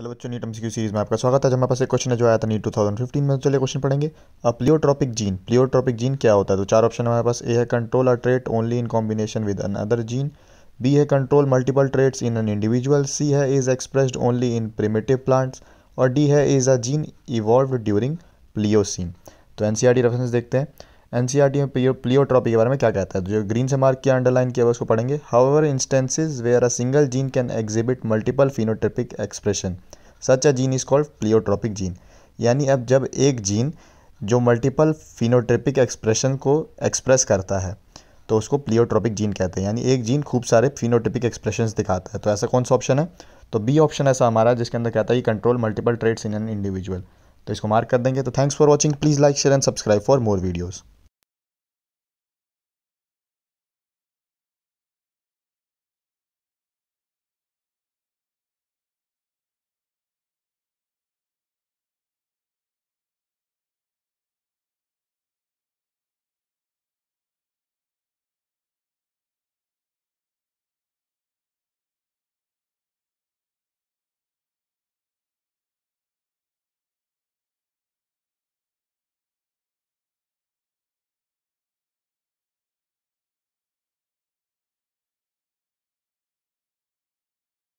hello बच्चों NEET MCQ series में आपका स्वागत है जब हमारे पास एक क्वेश्चन है जो आया था नीट 2015 में तो चलिए क्वेश्चन पढ़ेंगे अब प्लियोट्रॉपिक जीन प्लियोट्रॉपिक जीन क्या होता है तो चार ऑप्शन हमारे पास ए है control a trait only in combination with an other gene B है control multiple traits in an individual C है is expressed only in primitive plants और डी है is a gene evolve during Pliocene तो an reference e देखते हैं N C R T में pleiotropy के बारे में क्या कहता है तो जो ग्रीन से मार्क किया अंडरलाइन किया उसको पढ़ेंगे instances way where a single gene can exhibit multiple phenotypic expression such a gene is called pleiotropic gene यानी अब जब एक जीन जो मल्टीपल फिनोट्रिपिक एक्सप्रेशन को एक्सप्रेस करता है तो उसको प्लियोट्रॉपिक जीन कहते हैं यानी एक जीन खूब सारे फिनोटिपिक एक्सप्रेशन दिखाता है तो ऐसा कौन सा ऑप्शन है तो बी ऑप्शन ऐसा हमारा जिसके अंदर कहता है control multiple traits in an individual तो इसको मार्क कर देंगे तो thanks for watching please like share and subscribe for more videos